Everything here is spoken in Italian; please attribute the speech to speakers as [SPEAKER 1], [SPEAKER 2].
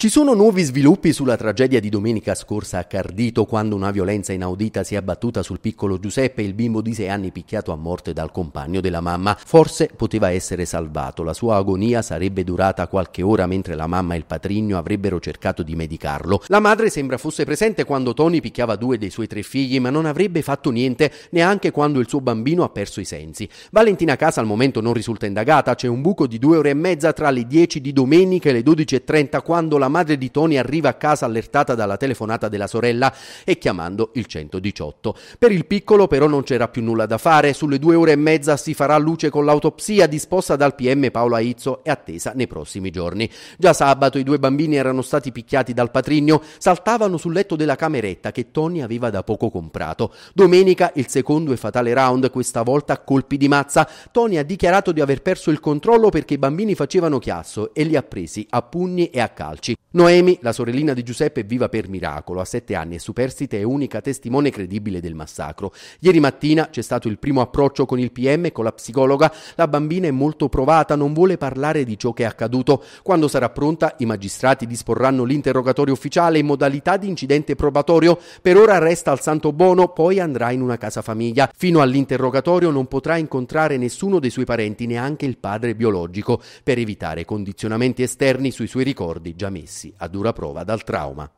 [SPEAKER 1] Ci sono nuovi sviluppi sulla tragedia di domenica scorsa a Cardito, quando una violenza inaudita si è abbattuta sul piccolo Giuseppe, il bimbo di 6 anni picchiato a morte dal compagno della mamma. Forse poteva essere salvato, la sua agonia sarebbe durata qualche ora mentre la mamma e il patrigno avrebbero cercato di medicarlo. La madre sembra fosse presente quando Tony picchiava due dei suoi tre figli, ma non avrebbe fatto niente neanche quando il suo bambino ha perso i sensi. Valentina Casa al momento non risulta indagata, c'è un buco di due ore e mezza tra le 10 di domenica e le 12.30 quando la la madre di Tony arriva a casa allertata dalla telefonata della sorella e chiamando il 118. Per il piccolo però non c'era più nulla da fare, sulle due ore e mezza si farà luce con l'autopsia disposta dal PM Paolo Aizzo e attesa nei prossimi giorni. Già sabato i due bambini erano stati picchiati dal patrigno, saltavano sul letto della cameretta che Tony aveva da poco comprato. Domenica il secondo e fatale round, questa volta a colpi di mazza, Tony ha dichiarato di aver perso il controllo perché i bambini facevano chiasso e li ha presi a pugni e a calci. Noemi, la sorellina di Giuseppe, è viva per miracolo, ha sette anni e superstite e unica testimone credibile del massacro. Ieri mattina c'è stato il primo approccio con il PM e con la psicologa. La bambina è molto provata, non vuole parlare di ciò che è accaduto. Quando sarà pronta, i magistrati disporranno l'interrogatorio ufficiale in modalità di incidente probatorio. Per ora resta al Santo buono, poi andrà in una casa famiglia. Fino all'interrogatorio non potrà incontrare nessuno dei suoi parenti, neanche il padre biologico, per evitare condizionamenti esterni sui suoi ricordi già messi messi a dura prova dal trauma.